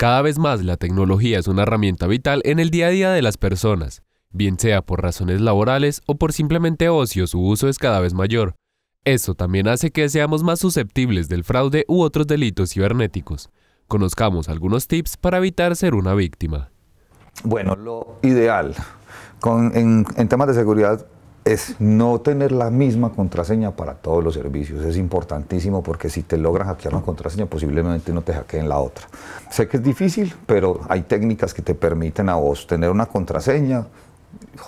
Cada vez más la tecnología es una herramienta vital en el día a día de las personas, bien sea por razones laborales o por simplemente ocio, su uso es cada vez mayor. Eso también hace que seamos más susceptibles del fraude u otros delitos cibernéticos. Conozcamos algunos tips para evitar ser una víctima. Bueno, lo ideal en, en temas de seguridad es no tener la misma contraseña para todos los servicios. Es importantísimo porque si te logran hackear una contraseña, posiblemente no te hackeen la otra. Sé que es difícil, pero hay técnicas que te permiten a vos tener una contraseña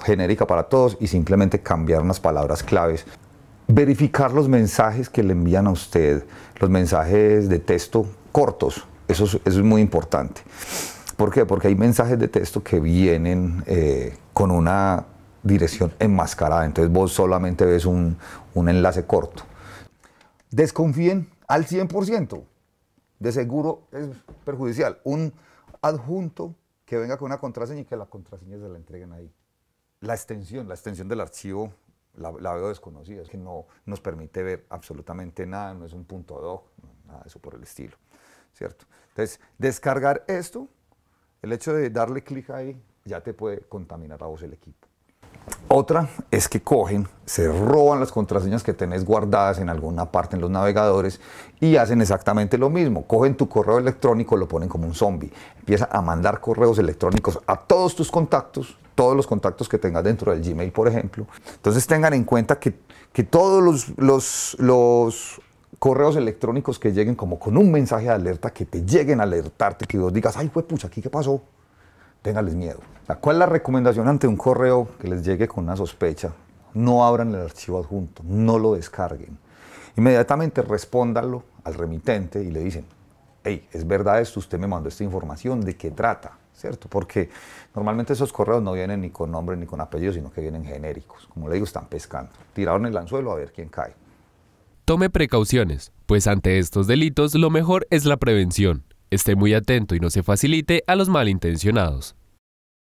genérica para todos y simplemente cambiar unas palabras claves. Verificar los mensajes que le envían a usted, los mensajes de texto cortos, eso es, muy importante. ¿Por qué? Porque hay mensajes de texto que vienen eh, con una dirección enmascarada, entonces vos solamente ves un, enlace corto. Desconfíen al 100%, de seguro es perjudicial. Un adjunto que venga con una contraseña y que la contraseña se la entreguen ahí. La extensión, la extensión del archivo la, veo desconocida, es que no nos permite ver absolutamente nada, no es un punto doc, nada de eso por el estilo, ¿cierto? Entonces, descargar esto, el hecho de darle clic ahí, ya te puede contaminar a vos el equipo. Otra es que cogen, se roban las contraseñas que tenés guardadas en alguna parte en los navegadores y hacen exactamente lo mismo. Cogen tu correo electrónico, lo ponen como un zombie. Empieza a mandar correos electrónicos a todos tus contactos, todos los contactos que tengas dentro del Gmail, por ejemplo. Entonces tengan en cuenta que, todos los, correos electrónicos que lleguen como con un mensaje de alerta, que te lleguen a alertarte, que vos digas, ay, pues ¿aquí qué pasó? téngales miedo. ¿Cuál es la recomendación ante un correo que les llegue con una sospecha? No abran el archivo adjunto, no lo descarguen. Inmediatamente respóndalo al remitente y le dicen, hey, es verdad esto, usted me mandó esta información, ¿de qué trata? ¿Cierto? Porque normalmente esos correos no vienen ni con nombre ni con apellido, sino que vienen genéricos. Como le digo, están pescando. Tiraron el anzuelo a ver quién cae. Tome precauciones, pues ante estos delitos lo mejor es la prevención. Esté muy atento y no se facilite a los malintencionados.